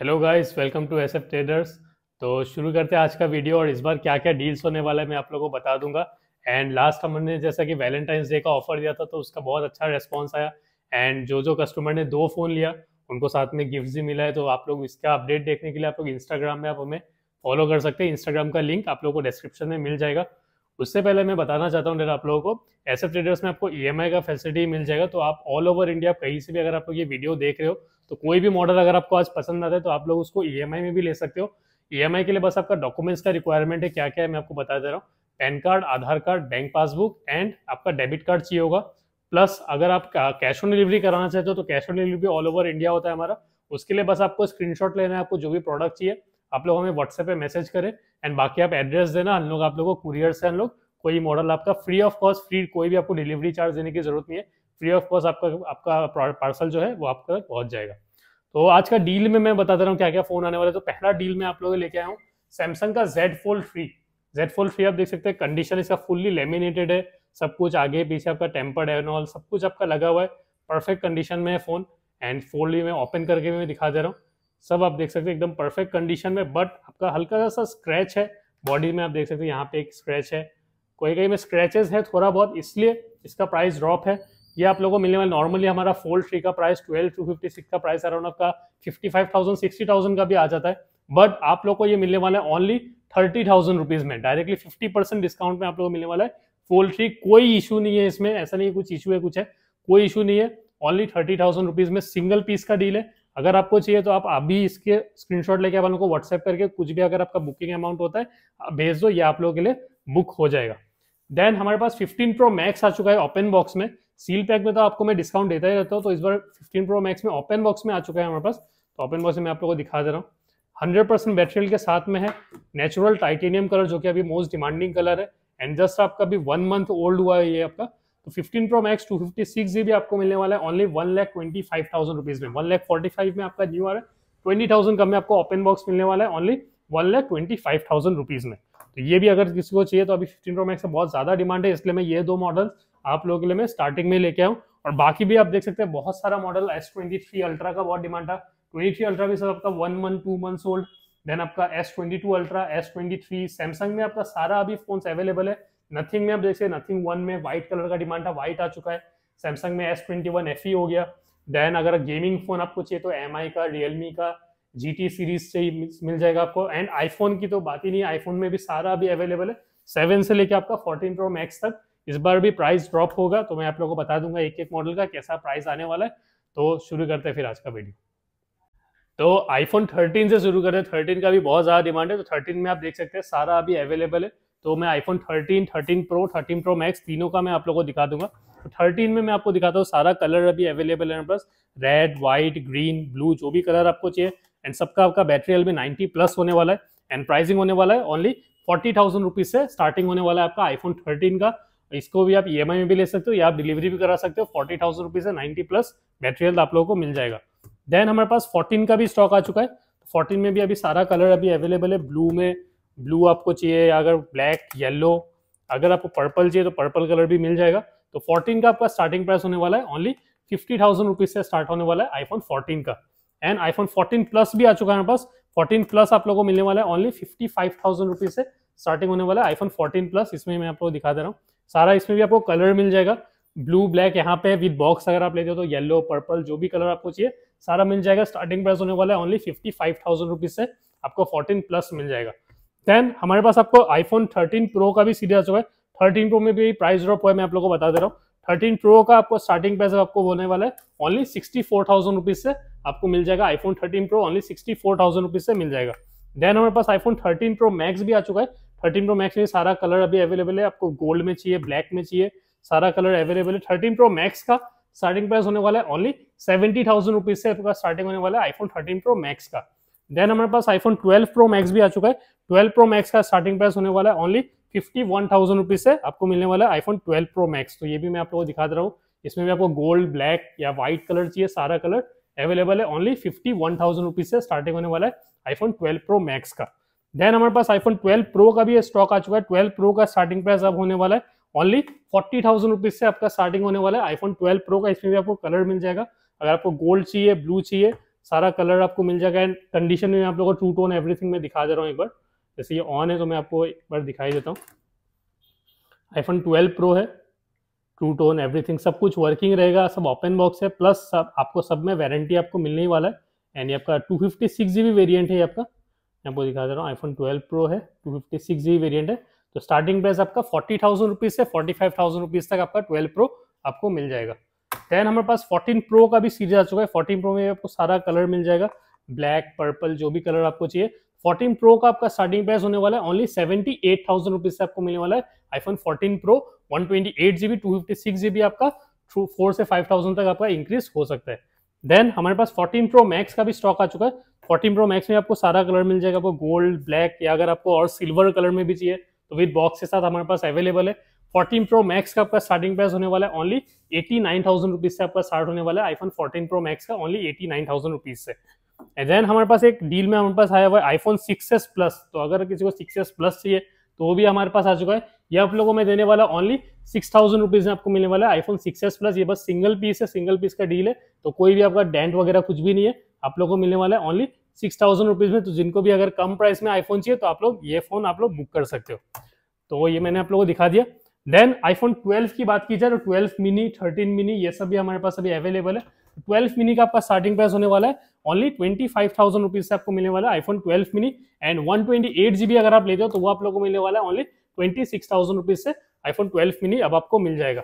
hello guys welcome to SF traders तो शुरू करते हैं आज का वीडियो और इस बार क्या क्या डील्स होने वाला है मैं आप लोगों को बता दूंगा एंड लास्ट हमने जैसा कि वैलेंटाइंस डे का ऑफर दिया था तो उसका बहुत अच्छा रेस्पॉन्स आया एंड जो जो कस्टमर ने दो फ़ोन लिया उनको साथ में गिफ्ट भी मिला है तो आप लोग इसका अपडेट देखने के लिए आप लोग इंस्टाग्राम में आप हमें फॉलो कर सकते हैं इंस्टाग्राम का लिंक आप लोग को डिस्क्रिप्शन में मिल जाएगा उससे पहले मैं बताना चाहता हूँ आप लोगों को एस एफ ट्रेडर्स में आपको ई e का फैसिलिटी मिल जाएगा तो आप ऑल ओवर इंडिया कहीं से भी अगर आप लोग ये वीडियो देख रहे हो तो कोई भी मॉडल अगर आपको आज पसंद आता है तो आप लोग उसको ई e में भी ले सकते हो ई e के लिए बस आपका डॉक्यूमेंट्स का रिक्वायरमेंट है क्या क्या है मैं आपको बता दे रहा हूँ PAN card Aadhaar card bank passbook and आपका डेबिट कार्ड चाहिए होगा प्लस अगर आप कैश ऑन डिलीवरी कराना चाहते हो तो cash on delivery all over India होता है हमारा उसके लिए बस आपको स्क्रीनशॉट लेना है आपको जो भी प्रोडक्ट चाहिए आप लोग हमें व्हाट्सएप पे मैसेज करें एंड बाकी आप एड्रेस देना हम लोग आप लोगों को कुरियर से हम लोग कोई मॉडल आपका फ्री ऑफ कॉस्ट फ्री कोई भी आपको डिलीवरी चार्ज देने की जरूरत नहीं है फ्री ऑफ कॉस्ट आपका आपका पार्सल जो है वो आपका पहुंच जाएगा तो आज का डील में मैं बता दे रहा हूँ क्या क्या फोन आने वाला है तो पहला डील में आप लोग लेके आया हूँ सैमसंग का Z Fold three Z Fold three आप देख सकते हैं कंडीशन इसका फुल्ली लेमिनेटेड है सब कुछ आगे पीछे आपका टेम्पर्ड है सब कुछ आपका लगा हुआ है परफेक्ट कंडीशन में है फोन एंड फोल्ड में ओपन करके भी मैं दिखा दे रहा हूँ सब आप देख सकते हैं एकदम परफेक्ट कंडीशन में बट आपका हल्का सा स्क्रैच है बॉडी में आप देख सकते हैं यहाँ पे एक स्क्रैच है कोई कहीं में स्क्रैचेस है थोड़ा बहुत इसलिए इसका प्राइस ड्रॉप है ये आप लोगों को मिलने वाला नॉर्मली हमारा फोल्ड थ्री का price twelve two fifty six का प्राइस अराउंड आपका fifty five thousand sixty thousand का भी आ जाता है बट आप लोग को ये मिलने वाला है ओनली थर्टी थाउजेंड रुपीज़ में डायरेक्टली फिफ्टी परसेंट डिस्काउंट में आप लोगों को मिलने वाला है फोल्ड थ्री कोई इशू नहीं है इसमें ऐसा नहीं कुछ इशू है कुछ है कोई इशू नहीं है ओनली थर्टी थाउजेंड रुपीज़ में सिंगल पीस का डील है अगर आपको चाहिए तो आप अभी इसके स्क्रीनशॉट लेके लोगों को व्हाट्सएप करके कुछ भी अगर आपका बुकिंग अमाउंट होता है भेज दो ये आप लोगों के लिए बुक हो जाएगा देन हमारे पास 15 प्रो मैक्स आ चुका है ओपन बॉक्स में सील पैक में तो आपको मैं डिस्काउंट देता ही रहता हूँ तो इस बार 15 प्रो मैक्स में ओपन बॉक्स में आ चुका है हमारे पास तो ओपन बॉक्स में आप लोगों को दिखा दे रहा हूँ हंड्रेड परसेंट बैटरील के साथ में है नेचुरल टाइटेनियम कलर जो कि अभी मोस्ट डिमांडिंग कलर है एंड जस्ट आपका भी वन मंथ ओल्ड हुआ है ये आपका तो 15 प्रो मैक्स टू फिफ्टी आपको मिलने वाला है only one lakh twenty five thousand rupees में वन लैख फोर्टी फाइव में आपका न्यू आ रहा है ट्वेंटी थाउजेंड कम में आपको ओपन बॉक्स मिलने वाला है only one lakh twenty five thousand rupees में तो ये भी अगर किसी को चाहिए तो अभी फिफ्टीन प्रो मैक्स का बहुत ज्यादा डिमांड है इसलिए मैं ये दो मॉडल आप लोगों के लिए मैं स्टार्टिंग में लेके आऊँ और बाकी भी आप देख सकते हैं बहुत सारा model S twenty three ultra का बहुत डिमांड था ट्वेंटी थ्री अल्ट्रा भी सर आपका one month two month old then आपका S twenty two Ultra S twenty three Samsung में आपका सारा अभी फोन अवेलेबल है नथिंग में आप देखिए नथिंग वन में व्हाइट कलर का डिमांड था व्हाइट आ चुका है सैमसंग में S twenty one F E हो गया देन अगर गेमिंग फोन आपको चाहिए तो एम आई का रियलमी का जी टी सीरीज से ही मिल जाएगा आपको एंड आईफोन की तो बात ही नहीं आईफोन में भी सारा अभी अवेलेबल है सेवन से लेके आपका फोर्टीन प्रो मैक्स तक इस बार भी प्राइस ड्रॉप होगा तो मैं आप लोगों को बता दूंगा एक एक मॉडल का कैसा प्राइस आने वाला है तो शुरू करते हैं फिर आज का वीडियो तो आईफोन थर्टीन से शुरू करते हैं थर्टीन का भी बहुत ज़्यादा डिमांड है तो थर्टीन में आप देख सकते हैं सारा अभी अवेलेबल है तो मैं आईफोन 13, 13 प्रो 13 प्रो मैक्स तीनों का मैं आप लोगों को दिखा दूंगा तो 13 में मैं आपको दिखाता हूँ सारा कलर अभी अवेलेबल है plus red white green blue जो भी कलर आपको चाहिए एंड सबका आपका battery L ninety ninety plus होने वाला है एंड प्राइसिंग होने वाला है ओनली फोर्टी थाउजेंड रुपीज से स्टार्टिंग होने वाला है आपका आईफोन थर्टीन का इसको भी आप ई e में भी ले सकते हो या आप डिलीवरी भी करा सकते हो फोर्टी थाउजेंड रुपीज से नाइन्टी प्लस बैटरी हेल्थ आप लोगों को मिल जाएगा देन हमारे पास फोर्टीन का भी स्टॉक आ चुका है फोर्टीन तो में भी अभी सारा कलर अभी अवेलेबल है ब्लू में ब्लू आपको चाहिए या अगर ब्लैक येलो अगर आपको पर्पल चाहिए तो पर्पल कलर भी मिल जाएगा तो 14 का आपका स्टार्टिंग प्राइस होने वाला है ओनली फिफ्टी थाउजेंड रुपीज से स्टार्ट होने वाला है आईफोन 14 का एंड आईफोन 14 प्लस भी आ चुका है हमारे पास 14 प्लस आप लोगों को मिलने वाला है only fifty five thousand rupees से स्टार्टिंग होने वाला है आईफोन 14 प्लस इसमें मैं आप लोग दिखा दे रहा हूँ सारा इसमें भी आपको कलर मिल जाएगा ब्लू ब्लैक यहाँ पे विद बॉक्स अगर आप लेते हो तो येलो पर्पल जो भी कलर आपको चाहिए सारा मिल जाएगा स्टार्टिंग प्राइस होने वाला है only fifty five thousand rupees से आपको फोर्टीन प्लस मिल जाएगा देन हमारे पास आपको आईफोन 13 प्रो का भी सीधे आ चुका है 13 प्रो में भी प्राइस ड्रॉप हुआ है मैं आप लोग को बता दे रहा हूँ थर्टीन प्रो का आपको स्टार्टिंग प्राइस आपको होने वाला है only sixty four thousand rupees से आपको मिल जाएगा iPhone thirteen Pro only sixty four thousand rupees से मिल जाएगा देन हमारे पास आईफोन थर्टीन प्रो मैक्स भी आ चुका है थर्टीन प्रो मैक्स में सारा कलर अभी अवेलेबल है आपको गोल्ड में चाहिए ब्लैक में चाहिए सारा कलर अवेलेबल है थर्टीन प्रो मैक्स का स्टार्टिंग प्राइस होने वाला है ओनली सेवेंटी थाउजेंड रुपीज से आपका स्टार्टिंग होने वाला है आईफोन थर्टीन प्रो मैक्स का देन हमारे पास आईफोन ट्वेल्व प्रो मैक्स भी आ चुका है ट्वेल्व प्रो मैक्स का स्टार्टिंग प्राइस होने वाला है only fifty one thousand rupees से आपको मिलने वाला है आईफोन ट्वेल्व प्रो मैक्स तो ये भी मैं आप लोगों को दिखा दे रहा हूँ इसमें भी आपको गोल्ड ब्लैक या व्हाइट कलर चाहिए सारा कलर अवेलेबल है only fifty one thousand rupees से स्टार्टिंग होने वाला है आईफोन ट्वेल्व प्रो मैक्स का देन हमारे पास आईफोन ट्वेल्व प्रो का भी स्टॉक आ चुका है ट्वेल्व प्रो का स्टार्टिंग प्राइस अब होने वाला है ओनली फोर्टी थाउजेंड रुपीज से आपका स्टार्टिंग होने वाला है आईफोन ट्वेल्व प्रो का इसमें भी आपको कलर मिल जाएगा अगर आपको गोल्ड चाहिए ब्लू चाहिए सारा कलर आपको मिल जाएगा एंड कंडीशन में आप लोगों को टू टोन एवरीथिंग में दिखा दे रहा हूँ एक बार जैसे ये ऑन है तो मैं आपको एक बार दिखाई देता हूँ आईफोन 12 प्रो है ट्रू टोन एवरीथिंग सब कुछ वर्किंग रहेगा सब ओपन बॉक्स है प्लस सब आपको सब में वारंटी आपको मिलने ही वाला है एंड ये आपका टू फिफ्टी सिक्स है ये वेरियंट है आपका मैं आपको दिखा दे रहा हूँ आईफोन 12 प्रो है टू फिफ्टी सिक्स वेरियंट है तो स्टार्टिंग प्राइस आपका फोर्टी थाउजेंड रुपीज़ से फोर्टी फाइव थाउजेंड रुपीज़ तक आपका ट्वेल्व प्रो आपको मिल जाएगा देन हमारे पास फोर्टीन प्रो का भी सीरीज आ चुका है फोर्टीन प्रो में आपको सारा कलर मिल जाएगा ब्लैक पर्पल जो भी कलर आपको चाहिए 14 प्रो का आपका स्टार्टिंग प्राइस होने वाला है only seventy eight thousand rupees से आपको मिलने वाला है iPhone 14 Pro one twenty eight GB two fifty six GB आपका थ्रू फोर से फाइव थाउजेंड तक आपका इंक्रीज हो सकता है देन हमारे पास 14 प्रो मैक्स का भी स्टॉक आ चुका है 14 प्रो मैक्स में आपको सारा कलर मिल जाएगा आपको गोल्ड ब्लैक या अगर आपको और सिल्वर कलर में भी चाहिए तो विद बॉक्स के साथ हमारे पास अवेलेबल है 14 प्रो मैक्स का आपका स्टार्टिंग प्राइस होने वाला है only eighty nine thousand rupees से आपका स्टार्ट होने वाला है आईफोन 14 प्रो मैक्स का only eighty nine thousand rupees से एंड देन हमारे पास एक डील में हमारे पास आया हुआ है आईफोन सिक्स एस प्लस तो अगर किसी को सिक्स एस प्लस चाहिए तो वो भी हमारे पास आ चुका है ये आप लोगों को मैं देने वाला ओनली सिक्स थाउजेंड रुपीज में आपको मिलने वाला है आईफोन सिक्स एस प्लस ये बस सिंगल पीस है सिंगल पीस का डील है तो कोई भी आपका डेंट वगैरह कुछ भी नहीं है आप लोगों को मिलने वाला है ओनली सिक्स थाउजेंड रुपीज में तो जिनको भी अगर कम प्राइस में आईफोन चाहिए तो आप लोग ये फोन आप लोग बुक कर सकते हो तो ये मैंने आप लोगों को दिखा दिया देन आईफोन ट्वेल्व की बात की जाए तो ट्वेल्व मिनी थर्टीन मिनी ये सब भी हमारे पास अभी अवेलेबल है ट्वेल्व मिनी का आपका स्टार्टिंग प्राइस होने वाला है only twenty five thousand rupees से आपको मिलने वाला है iPhone twelve mini and one twenty eight GB अगर आप लेते हो तो वो आप लोगों को मिलने वाला है only twenty six thousand rupees से आईफोन ट्वेल्व मिनी अब आपको मिल जाएगा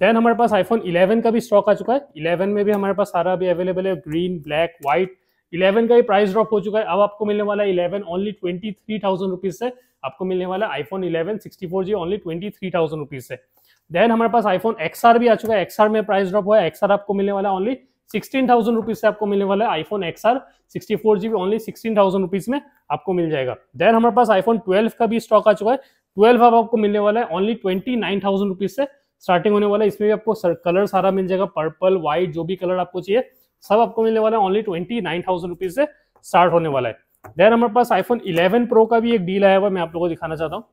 देन हमारे पास आईफोन इलेवन का भी स्टॉक आ चुका है इलेवन में भी हमारे पास सारा अभी अवेलेबल है ग्रीन ब्लैक व्हाइट इलेवन का भी प्राइस ड्रॉप हो चुका है अब आपको मिलने वाला है eleven only twenty three thousand rupees से आपको मिलने वाला iPhone eleven sixty four G only twenty three thousand rupees से देन हमारे पास आईफोन एक्सआर भी आ चुका है एक्सआर में प्राइस ड्रॉप हुआ है एक्सआर आपको मिलने वाला है ओनली सिक्सटीन थाउजेंड रुपीज से आपको मिलने वाला है iPhone XR sixty four GB only sixteen thousand rupees में आपको मिल जाएगा देन हमारे पास आईफोन ट्वेल्व का भी स्टॉक आ चुका है ट्वेल्व अब आपको मिलने वाला है only twenty nine thousand rupees से स्टार्टिंग होने वाला है इसमें भी आपको कलर सारा मिल जाएगा पर्पल व्हाइट जो भी कलर आपको चाहिए सब आपको मिलने वाला है only twenty nine thousand rupees से स्टार्ट होने वाला है देन हमारे पास आईफोन इलेवन प्रो का भी एक डील आया हुआ मैं आप लोगों को दिखाना चाहता हूँ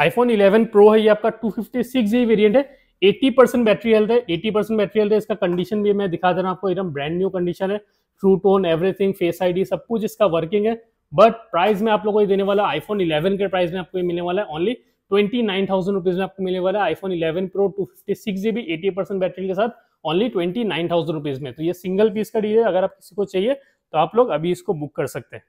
आईफोन 11 प्रो है ये आपका 256 जी वेरिएंट है 80 परसेंट बैटरी हेल्थ है 80 परसेंट बैटरी हेल्थ है इसका कंडीशन भी मैं दिखा दे रहा हूँ आपको एकदम ब्रांड न्यू कंडीशन है True Tone everything Face ID सब कुछ इसका वर्किंग है बट प्राइस में आप लोगों को देने वाला आईफोन इलेवन के प्राइस में आपको ये मिलने वाला है only twenty nine thousand rupees में आपको मिलने वाला है iPhone eleven Pro two fifty six G B eighty percent battery के साथ only twenty nine thousand rupees में तो ये सिंगल पीस का डी है अगर आप किसी को चाहिए तो आप लोग अभी इसको बुक कर सकते हैं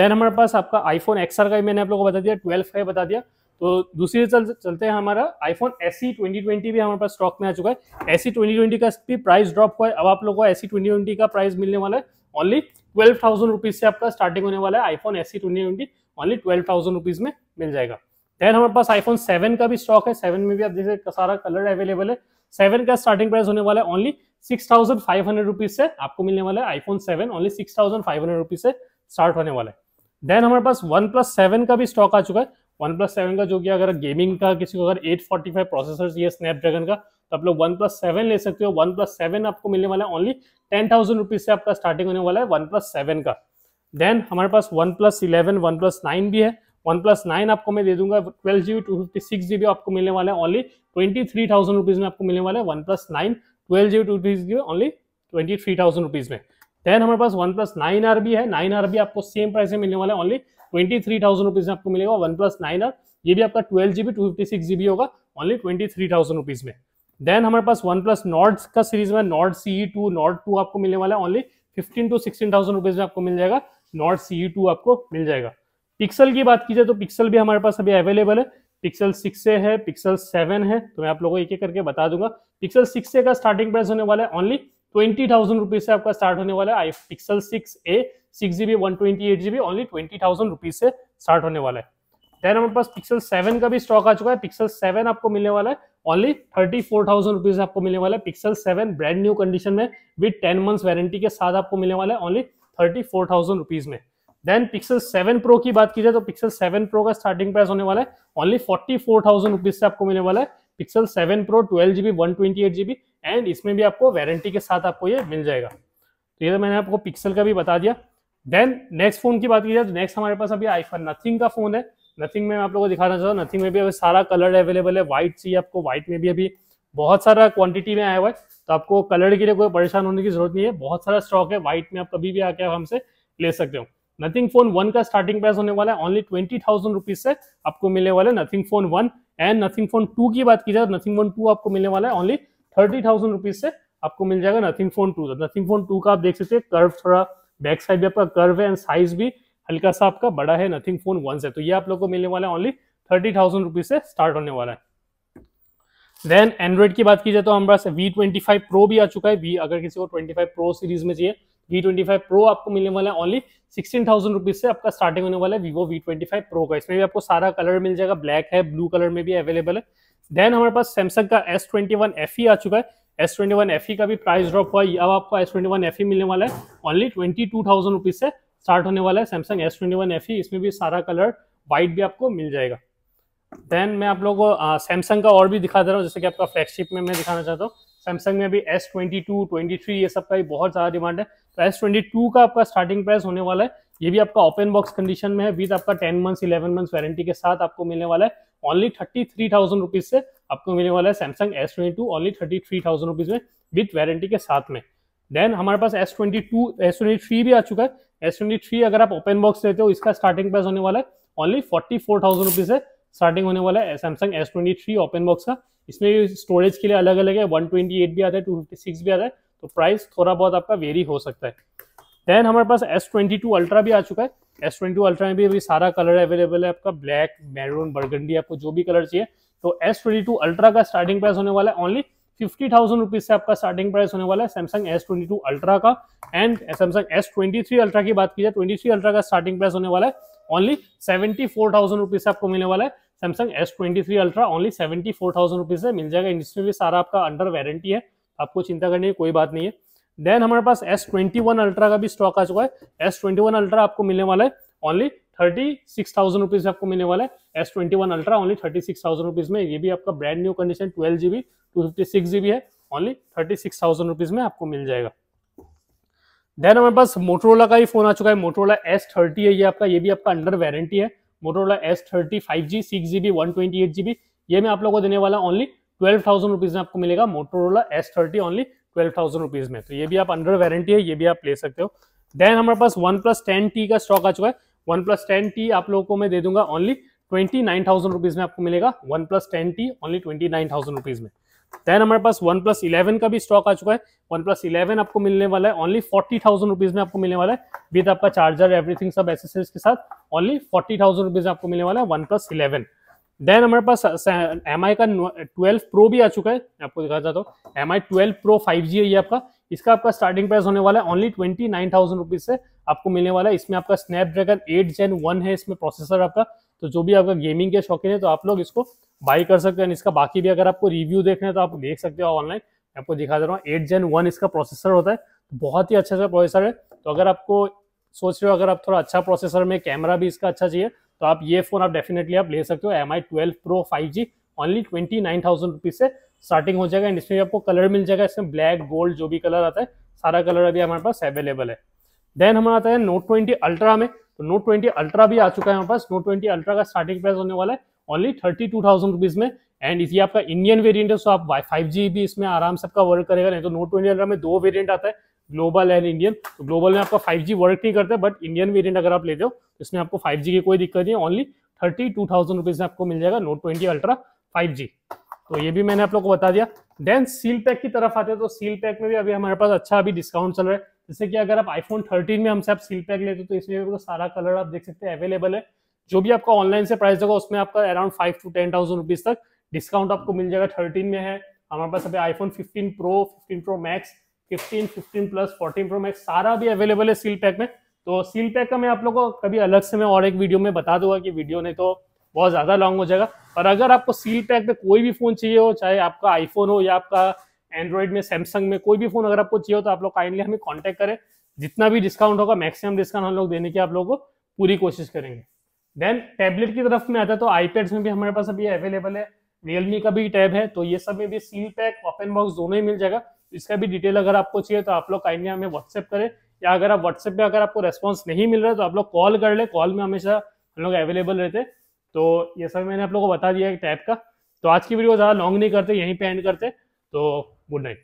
देन हमारे पास आपका आईफोन एक्सआर का मैंने आप लोगों को बता दिया ट्वेल्व का बता दिया तो दूसरी चल चलते हैं हमारा आईफोन एस सी ट्वेंटी ट्वेंटी भी हमारे पास स्टॉक में आ चुका है एस सी ट्वेंटी ट्वेंटी का भी प्राइस ड्रॉप हुआ है अब आप लोगों को एस सी ट्वेंटी ट्वेंटी का प्राइस मिलने वाला है ओनली ट्वेल्व थाउजेंड रुपीज से आपका स्टार्टिंग होने वाला है आईफोन एस सी twenty twenty only twelve thousand rupees में मिल जाएगा देन हमारे पास आईफोन सेवन का भी स्टॉक है सेवन में भी आप जैसे सारा कलर अवेलेबल है सेवन का स्टार्टिंग प्राइस होने वाला है only six thousand five hundred rupees से आपको मिलने वाला है iPhone seven only six thousand five hundred rupees से स्टार्ट होने वाला है देन हमारे पास वन प्लस सेवन का भी स्टॉक आ चुका है वन प्लस सेवन का जो कि अगर गेमिंग का किसी को अगर एट फोर्टी फाइव प्रोसेसर चाहिए स्नैपड्रैगन का तो आप लोग वन प्लस सेवन ले सकते हो वन प्लस सेवन आपको मिलने वाला है ओनली टेन थाउजेंड रुपीज से आपका स्टार्टिंग होने वाला है वन प्लस सेवन का देन हमारे पास one plus eleven one plus nine भी है वन प्लस नाइन आपको मैं दे दूंगा twelve GB two fifty six G B आपको मिलने वाला है only twenty three thousand rupees में आपको मिलने वाला है one plus nine twelve GB two fifty six only twenty three thousand rupees में देन हमारे पास वन प्लस नाइन आर भी है नाइन आर भी आपको सेम प्राइस में मिलने वाला है only twenty three thousand rupees में आपको मिलेगा वन प्लस नाइन आर ये भी आपका twelve GB two fifty six GB होगा only twenty three thousand rupees में देन हमारे पास वन प्लस नॉट्स का सीरीज में Nord CE two Nord two आपको मिलने वाला है only fifteen to sixteen thousand rupees में आपको मिल जाएगा नॉट सीई टू आपको मिल जाएगा पिक्सल की बात की जाए तो पिक्सल भी हमारे पास अभी अवेलेबल है पिक्सल सिक्स है पिक्सल सेवन है तो मैं आप लोगों को एक एक करके बता दूंगा पिक्सल सिक्स का स्टार्टिंग प्राइस होने वाला है ओनली ट्वेंटी थाउजेंड रुपीज से आपका स्टार्ट होने वाला है I Pixel six A six GB one twenty eight GB only twenty thousand rupees से स्टार्ट होने वाला है देन हमारे पास पिक्सल सेवन का भी स्टॉक आ चुका है पिक्सल सेवन आपको मिलने वाला है only thirty four thousand rupees आपको मिलने वाला है Pixel seven brand new condition में विद टेन मंथ्स वारंटी के साथ आपको मिलने वाला है only thirty four thousand rupees में देन पिक्सल सेवन प्रो की बात की जाए तो पिक्सल सेवन प्रो का स्टार्टिंग प्राइस होने वाला है only forty four thousand rupees से आपको मिलने वाला है Pixel seven pro twelve GB one twenty eight GB and इसमें भी आपको वारंटी के साथ आपको ये मिल जाएगा तो ये तो मैंने आपको पिक्सल का भी बता दिया देन नेक्स्ट फोन की बात की जाए तो नेक्स्ट हमारे पास अभी आईफोन नथिंग का फोन है नथिंग में मैं आप लोगों को दिखाना चाहता हूँ नथिंग में भी अभी सारा कलर अवेलेबल है व्हाइट चाहिए आपको व्हाइट में भी अभी बहुत सारा क्वांटिटी में आया हुआ है तो आपको कलर के लिए कोई परेशान होने की जरूरत नहीं है बहुत सारा स्टॉक है व्हाइट में आप कभी भी आके हमसे ले सकते हो नथिंग फोन वन का स्टार्टिंग प्राइस होने वाला है ओनली ट्वेंटी थाउजेंड रुपीज से आपको मिलने वाला है Nothing phone one and Nothing phone two की बात की जाए नथिंग फोन टू आपको मिलने वाला है ओनली थर्टी थाउजेंड रुपीज से आपको मिल जाएगा Nothing phone two Nothing phone two का आप देख सकते हैं कर्व थोड़ा बैक साइड भी आपका कर्व है एंड साइज भी हल्का सा आपका बड़ा है नथिंग फोन वन से तो ये आप लोग को मिलने वाला है ओनली थर्टी थाउजेंड रुपीज से स्टार्ट होने वाला है देन एंड्रॉइड की बात की जाए तो हमारे पास वी ट्वेंटी फाइव प्रो भी आ चुका है वी अगर किसी को ट्वेंटी फाइव प्रो सीरीज में चाहिए वी ट्वेंटी फाइव प्रो आपको मिलने वाला है ओनली सिक्सटीन थाउजेंड रुपीज से आपका स्टार्टिंग होने वाला है Vivo V twenty five pro का इसमें भी आपको सारा कलर मिल जाएगा ब्लैक है ब्लू कलर में भी अवेलेबल है देन हमारे पास सैमसंग का S twenty one F E आ चुका है S twenty one F E का भी प्राइस ड्रॉप हुआ अब आपको S twenty one F E मिलने वाला है only twenty two thousand rupees से स्टार्ट होने वाला है Samsung S twenty one F E इसमें भी सारा कलर वाइट भी आपको मिल जाएगा देन मैं आप लोगों को सैमसंग का और भी दिखा दे रहा हूँ जैसे कि आपका फ्लैगशिप में मैं दिखाना चाहता हूँ सैमसंग में भी S twenty two twenty three ये सब का भी बहुत ज़्यादा डिमांड है तो एस ट्वेंटी टू का आपका स्टार्टिंग प्राइस होने वाला है ये भी आपका ओपन बॉक्स कंडीशन में है विद आपका ten months eleven months warranty के साथ आपको मिलने वाला है only thirty three thousand rupees से आपको मिलने वाला है Samsung S twenty two only thirty three thousand rupees में विथ वारंटी के साथ में देन हमारे पास S twenty two S twenty three भी आ चुका है एस ट्वेंटी थ्री अगर आप ओपन बॉक्स लेते हो इसका स्टार्टिंग प्राइस होने वाला है only forty four thousand rupees से स्टार्टिंग होने वाला है Samsung S twenty three open box का इसमें स्टोरेज के लिए अलग अलग है वन ट्वेंटी एट भी आता है टू फिफ्टी सिक्स भी आता है तो प्राइस थोड़ा बहुत आपका वेरी हो सकता है देन हमारे पास एस ट्वेंटी टू अल्ट्रा भी आ चुका है एस ट्वेंटी टू अल्ट्रा में भी अभी सारा कलर अवेलेबल है आपका ब्लैक मैरून बर्गंडी आपको जो भी कलर चाहिए तो एस ट्वेंटी टू अल्ट्रा का स्टार्टिंग प्राइस होने वाला है ओनली फिफ्टी थाउजेंड रुपीज से आपका स्टार्टिंग प्राइस होने वाला है Samsung S twenty two ultra का and Samsung S twenty three ultra की बात की जाए ट्वेंटी थ्री अल्ट्रा का स्टार्टिंग प्राइस होने वाला है only seventy four thousand rupees से आपको मिलने वाला है Samsung S twenty three ultra only seventy four thousand rupees से मिल जाएगा इसमें भी सारा आपका अंडर वारंटी है आपको चिंता करने की कोई बात नहीं है देन हमारे पास एस ट्वेंटी वन अल्ट्रा का भी स्टॉक आ चुका है एस ट्वेंटी वन अल्ट्रा आपको मिलने वाला है only thirty six thousand rupees आपको मिलने वाला है S twenty one ultra only thirty six thousand rupees में ये भी आपका brand new condition twelve GB two fifty six GB है only thirty six thousand rupees में आपको मिल जाएगा देन हमारे पास मोटरोला का ही फोन आ चुका है मोटरोला एस थर्टी है ये आपका ये भी आपका अंडर वारंटी है Motorola S thirty five G six GB one twenty eight GB ये मैं आप लोगों को देने वाला ओनली ट्वेल्व थाउजेंड रुपीज में आपको मिलेगा Motorola S thirty only twelve thousand rupees में तो ये भी आप अंडर वारंटी है ये भी आप ले सकते हो देन हमारे पास वन प्लस टेन टी का स्टॉक आ चुका है वन प्लस टेन टी आप लोगों को मैं दे दूंगा only twenty nine thousand rupees में आपको मिलेगा one plus ten T only twenty nine thousand rupees में देन हमारे पास वन प्लस इलेवन का भी स्टॉक आ चुका है वन प्लस इलेवन आपको मिलने वाला है ओनली फोर्टी थाउजेंड रुपीज में आपको मिलने वाला है विद आपका चार्जर एवरीथिंग सब एसेसरीज के साथ ओनली फोर्टी थाउजेंड रुपीज आपको मिलने वाला है वन प्लस इलेवन देन हमारे पास एम आई का ट्वेल्व प्रो भी आ चुका है आपको दिखाता हूँ M I twelve pro five G है ये आपका इसका आपका स्टार्टिंग प्राइस होने वाला है only twenty nine thousand rupees से आपको मिलने वाला है इसमें आपका स्नैपड्रैगन एट जेन वन है इसमें प्रोसेसर आपका तो जो भी आपका गेमिंग के शौकीन है तो आप लोग इसको बाई कर सकते हैं इसका बाकी भी अगर आपको रिव्यू देखना है तो आप देख सकते हो ऑनलाइन आपको दिखा दे रहा हूँ एट जेन वन इसका प्रोसेसर होता है तो बहुत ही अच्छा सा प्रोसेसर है तो अगर आपको सोच रहे हो अगर आप थोड़ा अच्छा प्रोसेसर में कैमरा भी इसका अच्छा चाहिए तो आप ये फोन आप डेफिनेटली आप ले सकते हो M I twelve pro five G only twenty nine thousand rupees से स्टार्टिंग हो जाएगा एंड इसमें आपको कलर मिल जाएगा इसमें ब्लैक गोल्ड जो भी कलर आता है सारा कलर अभी हमारे पास अवेलेबल है देन हमारा आता है नोट ट्वेंटी अल्ट्रा में तो नोट ट्वेंटी अल्ट्रा भी आ चुका है हमारे पास नोट ट्वेंटी अल्ट्रा का स्टार्टिंग प्राइस होने वाला है only thirty two thousand rupees में एंड ये आपका इंडियन वेरियंट है सो आप फाइव जी भी इसमें आराम से आपका वर्क करेगा नहीं तो नोट ट्वेंटी अल्ट्रा में दो वेरियंट आता है ग्लोबल एंड इंडियन तो ग्लोबल में आपका 5G वर्क नहीं करता बट इंडियन वेरियंट अगर आप लेते हो तो इसमें आपको 5G की कोई दिक्कत नहीं only thirty two thousand rupees में आपको मिल जाएगा नोट ट्वेंटी अल्ट्रा जी तो ये भी मैंने आप लोग को बता दिया देन सील पैक की तरफ आते हैं तो सील पैक में भी अभी हमारे पास अच्छा अभी डिस्काउंट चल रहा है जैसे कि अगर आप आईफोन थर्टीन में हमसे आप सील पैक लेते हो तो इसमें भी सारा कलर आप देख सकते हैं अवेलेबल है जो भी आपका ऑनलाइन से प्राइस होगा उसमें आपका around five to ten thousand rupees तक डिस्काउंट आपको मिल जाएगा थर्टीन में है हमारे पास अभी iPhone fifteen pro fifteen pro max fifteen fifteen plus fourteen pro max सारा भी अवेलेबल है सील पैक में तो सील पैक का मैं आप लोगों को कभी अलग से मैं और एक वीडियो में बता दूंगा कि वीडियो नहीं तो बहुत ज़्यादा लॉन्ग हो जाएगा और अगर आपको सील पैक में कोई भी फ़ोन चाहिए हो चाहे आपका आईफोन हो या आपका एंड्रॉयड में सैमसंग में कोई भी फ़ोन अगर आपको चाहिए हो तो आप लोग काइंडली हमें कॉन्टैक्ट करें जितना भी डिस्काउंट होगा मैक्सिमम डिस्काउंट हम लोग देने की आप लोगों को पूरी कोशिश करेंगे देन टैबलेट की तरफ में आता है तो आईपैड्स में भी हमारे पास अभी अवेलेबल है रियलमी का भी टैब है तो ये सब में भी सील पैक ओपन बॉक्स दोनों ही मिल जाएगा इसका भी डिटेल अगर आपको चाहिए तो आप लोग काइंडली हमें व्हाट्सएप करें या अगर आप व्हाट्सएप पे अगर आपको रेस्पॉन्स नहीं मिल रहा है तो आप लोग कॉल कर ले कॉल में हमेशा हम लोग अवेलेबल रहते तो ये सब मैंने आप लोगों को बता दिया एक टैप का तो आज की वीडियो ज़्यादा लॉन्ग नहीं करते यहीं पे एंड करते तो गुड नाइट